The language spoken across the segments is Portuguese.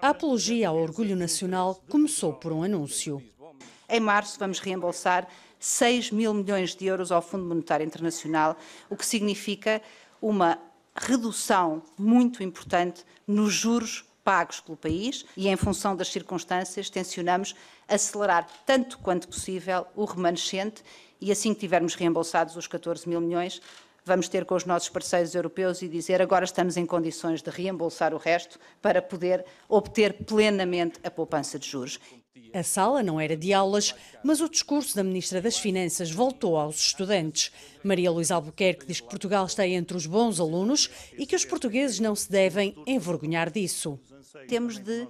A apologia ao orgulho nacional começou por um anúncio. Em março vamos reembolsar 6 mil milhões de euros ao Fundo Monetário Internacional, o que significa uma redução muito importante nos juros pagos pelo país e, em função das circunstâncias, tensionamos acelerar tanto quanto possível o remanescente e, assim que tivermos reembolsados os 14 mil milhões, vamos ter com os nossos parceiros europeus e dizer agora estamos em condições de reembolsar o resto para poder obter plenamente a poupança de juros. A sala não era de aulas, mas o discurso da Ministra das Finanças voltou aos estudantes. Maria Luísa Albuquerque diz que Portugal está entre os bons alunos e que os portugueses não se devem envergonhar disso. Temos de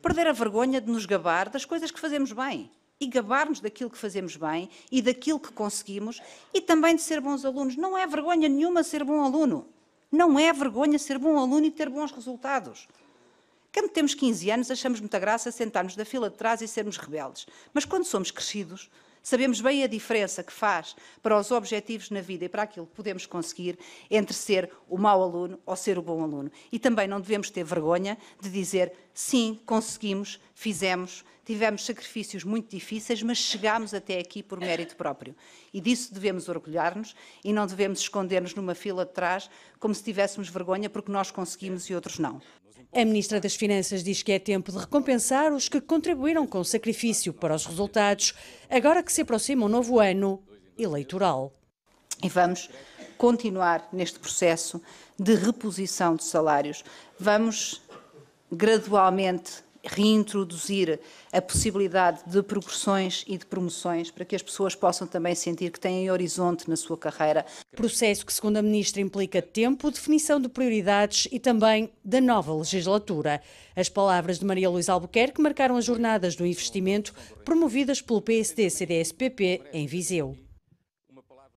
perder a vergonha de nos gabar das coisas que fazemos bem e gabarmos daquilo que fazemos bem e daquilo que conseguimos e também de ser bons alunos. Não é vergonha nenhuma ser bom aluno. Não é vergonha ser bom aluno e ter bons resultados. Quando temos 15 anos, achamos muita graça sentarmos da fila de trás e sermos rebeldes. Mas quando somos crescidos, Sabemos bem a diferença que faz para os objetivos na vida e para aquilo que podemos conseguir entre ser o mau aluno ou ser o bom aluno. E também não devemos ter vergonha de dizer sim, conseguimos, fizemos, tivemos sacrifícios muito difíceis, mas chegámos até aqui por mérito próprio. E disso devemos orgulhar-nos e não devemos esconder-nos numa fila de trás como se tivéssemos vergonha porque nós conseguimos e outros não. A Ministra das Finanças diz que é tempo de recompensar os que contribuíram com sacrifício para os resultados, agora que se aproxima um novo ano eleitoral. E vamos continuar neste processo de reposição de salários. Vamos gradualmente reintroduzir a possibilidade de progressões e de promoções para que as pessoas possam também sentir que têm horizonte na sua carreira. Processo que, segundo a ministra, implica tempo, definição de prioridades e também da nova legislatura. As palavras de Maria Luísa Albuquerque marcaram as jornadas do investimento promovidas pelo PSD-CDS-PP em Viseu.